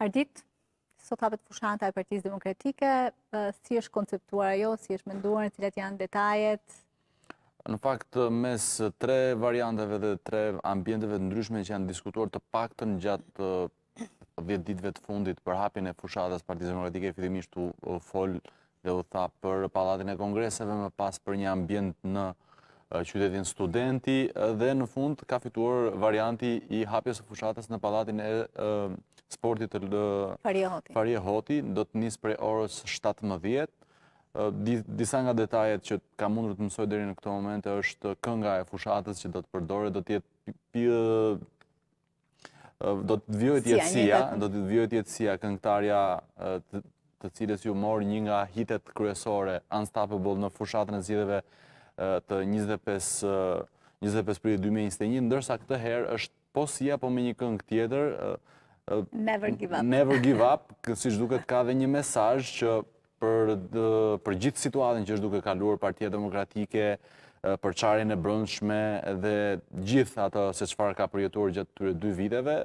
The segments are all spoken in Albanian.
Ardit, sot hapet fushanta e partiz demokratike, si është konceptuar ajo, si është menduar, cilat janë detajet? Në fakt, mes tre varianteve dhe tre ambjenteve të ndryshme që janë diskutuar të paktën gjatë dhjetë ditve të fundit për hapjen e fushatas partiz demokratike, e fidimisht u fol dhe u tha për palatin e kongreseve, më pas për një ambjent në Eh, qytetin studenti dhe në fund ka fituar varianti i hapjes e fushatës në palatin e eh, sportit të eh, Farje Hoti, do të njësë prej orës 17. Disa nga detajet që ka mundur të mësoj dheri në këto moment është kënga e fushatës që do të përdore, do të jetë do të vjojt jetësia, do të vjojt jetësia këngëtarja të cilës ju mor një nga hitet kryesore, unstoppable në fushatën e zhjithëve të 25 prilit 2021, ndërsa këtë herë është po si apo me një këngë tjetër, never give up, si shduke të ka dhe një mesaj që për gjithë situatën që është duke kaluar partia demokratike, për qarin e brëndshme dhe gjithë ato se qëfar ka përjetuar gjithë të të dy viteve,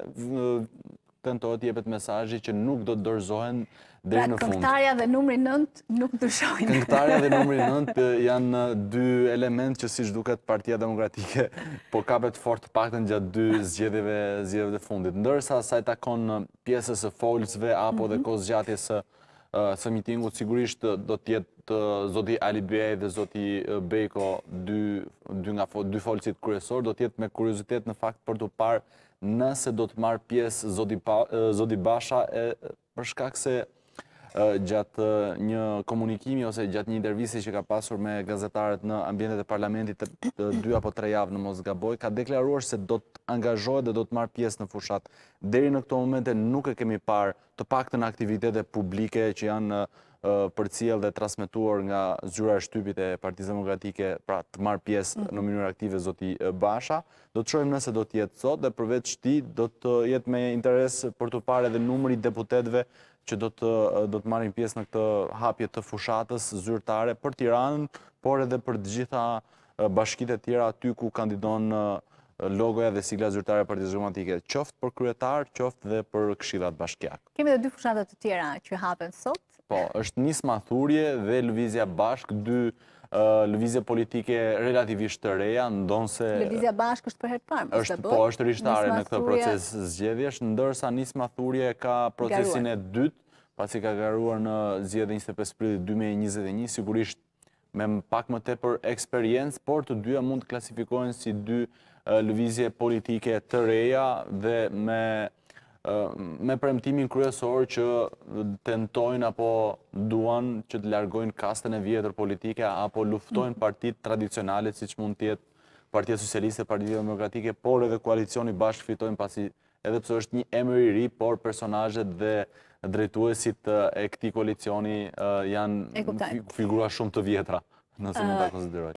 shpentohet jepet mesajji që nuk do të dorzohen dhe pra, në fund. Këngtarja dhe numri nënt nuk të shojnë. Këngtarja dhe numri nënt janë dy element që si shduket partia demokratike, po kapet fort pak të në gjatë dy zgjedeve zgjedeve dhe fundit. Ndërsa sa i takon pjesës e folësve apo dhe mhm. kosë gjatjes së mitingu, sigurisht do tjetë të zoti Ali Bej dhe zoti Bejko, dy, dy, nga, dy folësit kryesor, do tjetë me kuriozitet në fakt për të parë nëse do të marë pjesë zoti, zoti Basha, për shkak se gjatë një komunikimi ose gjatë një intervjisi që ka pasur me gazetarët në ambjendet e parlamentit të dy apo tre javë në Mosgaboj, ka deklaruar se do të angazhojë dhe do të marë pjesë në fushat. Deri në këto momente nuk e kemi parë të pak të në aktivitete publike që janë për cilë dhe transmituar nga zyra e shtypit e partiz demokratike pra të marë pjesë në minur aktive zoti Basha. Do të shojmë nëse do të jetë sot dhe përveç ti do të jetë me interes për të pare dhe numëri deputetve që do të, do të marim pjesë në këtë hapje të fushatës zyrtare për Tiranë, por edhe për gjitha bashkit e tjera aty ku në logoja dhe sigla zyrtare për të zhërmatike, qoftë për kryetar, qoftë dhe për këshidat bashkjak. Kemi dhe dy fushatët të tjera që hapen sot? Po, është një mathurje dhe Lëvizja Bashk, dy fushatët, lëvizje politike relativisht të reja, ndonë se... Lëvizja bashkë është për hertë parë, është po, është rishtare në këtë proces zgjedhjesh, ndërsa nisma thurje ka procesin e dytë, pasi ka garuar në zgjedhje 25 prilit 2021, sigurisht me pak më tepër eksperiencë, por të dyja mund të klasifikohen si dy lëvizje politike të reja dhe me me premtimin kryesor që tentojnë apo duan që të largojnë kastën e vjetër politike apo luftojnë mm. partit tradicionalit si që mund tjetë partia socialiste, partia demokratike, por edhe koalicioni bashkë fitojnë pasi edhe pësë është një emër i ri, por personajet dhe drejtuesit e këti koalicioni janë figura shumë të vjetra, nëse mund të konsideroj.